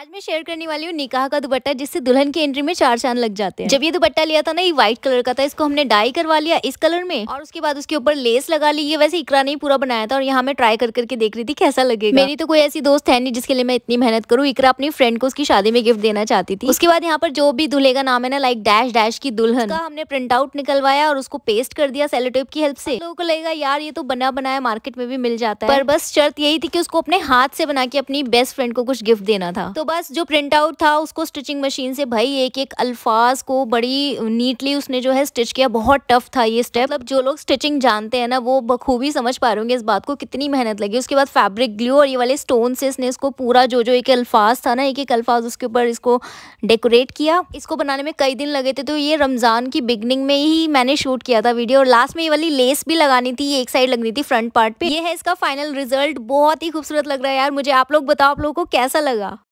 आज मैं शेयर करने वाली हूँ निकाह का दुपट्टा जिससे दुल्हन की एंट्री में चार चांद लग जाते हैं जब ये दुपट्टा लिया था ना ये व्हाइट कलर का था इसको हमने डाई करवा लिया इस कलर में और उसके बाद उसके ऊपर लेस लगा ली ये वैसे इकरा नहीं पूरा बनाया था और यहाँ मैं ट्राई कर करके देख रही थी कैसा लगेगा मेरी तो कोई ऐसी दोस्त है नहीं जिसके लिए मैं इतनी मेहनत करूँ इकरा अपनी फ्रेंड को उसकी शादी में गिफ्ट देना चाहती थी उसके बाद यहाँ पर जो भी दूल्हे का नाम है ना लाइक डैश डैश की दुल्हन का हमने प्रिंट आउट निकलवाया और उसको पेस्ट कर दिया सेलोटेप की हेल्प से लोगों को लगेगा यार ये तो बना बनाया मार्केट में भी मिल जाता है पर बस शर्त यही थी कि उसको अपने हाथ से बना के अपनी बेस्ट फ्रेंड को कुछ गिफ्ट देना था तो बस जो प्रिंट आउट था उसको स्टिचिंग मशीन से भाई एक एक अल्फाज को बड़ी नीटली उसने जो है स्टिच किया बहुत टफ था ये स्टेप मतलब जो लोग स्टिचिंग जानते हैं ना वो बखूबी समझ पा रहे होंगे इस बात को कितनी मेहनत लगी उसके बाद फैब्रिक ग्लू और ये वाले स्टोन से इसने इसको पूरा जो जो एक अल्फाज था ना एक एक अल्फाज उसके ऊपर इसको डेकोरेट किया इसको बनाने में कई दिन लगे थे तो ये रमज़ान की बिगनिंग में ही मैंने शूट किया था वीडियो और लास्ट में ये वाली लेस भी लगानी थी एक साइड लगनी थी फ्रंट पार्ट पे ये है इसका फाइनल रिजल्ट बहुत ही खूबसूरत लग रहा है यार मुझे आप लोग बताओ आप लोगों को कैसा लगा